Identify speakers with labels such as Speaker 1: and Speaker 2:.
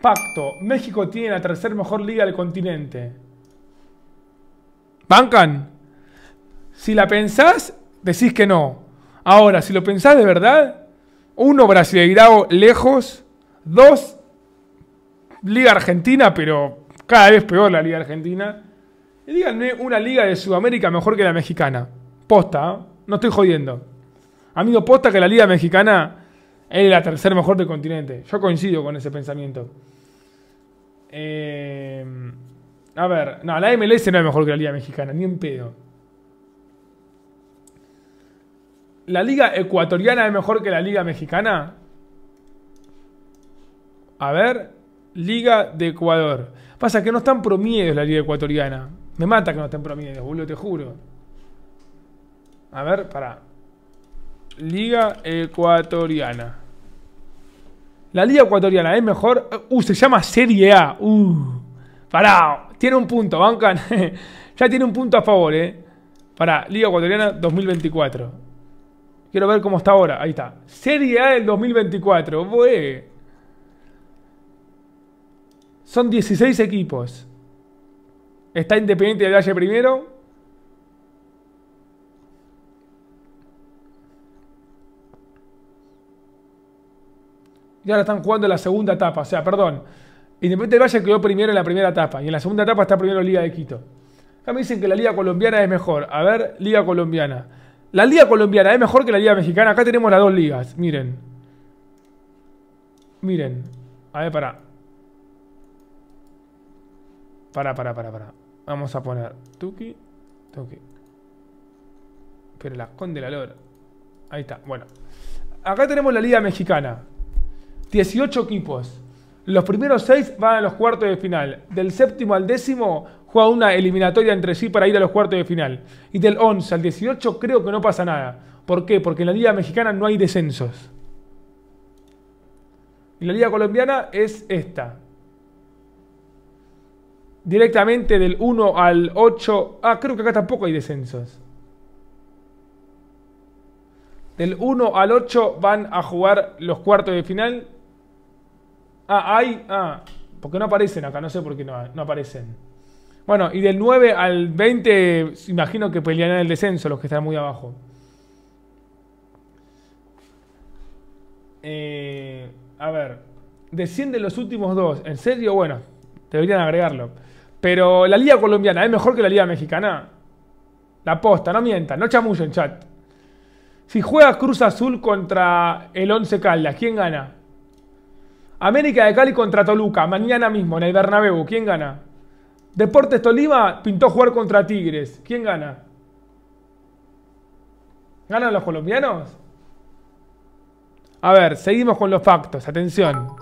Speaker 1: Pacto. México tiene la tercer mejor liga del continente. ¿Bancan? Si la pensás, decís que no. Ahora, si lo pensás de verdad, uno, Brasileirao lejos. Dos, Liga Argentina, pero cada vez peor la Liga Argentina. Y díganme una liga de Sudamérica mejor que la mexicana. Posta, ¿eh? no estoy jodiendo. Amigo, posta que la Liga Mexicana es la tercera mejor del continente. Yo coincido con ese pensamiento. Eh, a ver, no, la MLS no es mejor que la Liga Mexicana, ni en pedo. ¿La Liga Ecuatoriana es mejor que la Liga Mexicana? A ver, Liga de Ecuador. Pasa que no están promedios la Liga Ecuatoriana. Me mata que no estén promedios, boludo, te juro. A ver, para Liga Ecuatoriana. La Liga Ecuatoriana es mejor. Uh, se llama Serie A. Uh, pará. Tiene un punto, bancan. ya tiene un punto a favor, eh. Pará, Liga Ecuatoriana 2024. Quiero ver cómo está ahora. Ahí está. Serie A del 2024. ¡Bue! Son 16 equipos. Está Independiente de Valle primero. Ya la están jugando la segunda etapa. O sea, perdón. Independiente del Valle quedó primero en la primera etapa. Y en la segunda etapa está primero Liga de Quito. Acá me dicen que la Liga Colombiana es mejor. A ver, Liga Colombiana. La Liga Colombiana es mejor que la Liga Mexicana. Acá tenemos las dos ligas. Miren. Miren. A ver, para, para, para, pará, Vamos a poner Tuki, Tuki. Pero la esconde la lora. Ahí está. Bueno.
Speaker 2: Acá tenemos la Liga Mexicana.
Speaker 1: 18 equipos. Los primeros 6 van a los cuartos de final. Del séptimo al décimo juega una eliminatoria entre sí para ir a los cuartos de final. Y del 11 al 18 creo que no pasa nada. ¿Por qué? Porque en la Liga Mexicana no hay descensos. Y la Liga Colombiana es esta. Directamente del 1 al 8. Ah, creo que acá tampoco hay descensos. Del 1 al 8 van a jugar los cuartos de final Ah, hay. Ah, porque no aparecen acá, no sé por qué no, aparecen. Bueno, y del 9 al 20, imagino que pelearán el descenso los que están muy abajo. Eh, a ver, desciende los últimos dos. ¿En serio? Bueno, deberían agregarlo. Pero la liga colombiana es mejor que la liga mexicana. La posta, no mientan, no en chat. Si juega Cruz Azul contra el 11 Caldas, ¿quién gana? América de Cali contra Toluca, mañana mismo en el Bernabéu, ¿quién gana? Deportes Tolima pintó jugar contra Tigres, ¿quién gana? ¿Ganan los colombianos? A ver, seguimos con los factos, atención.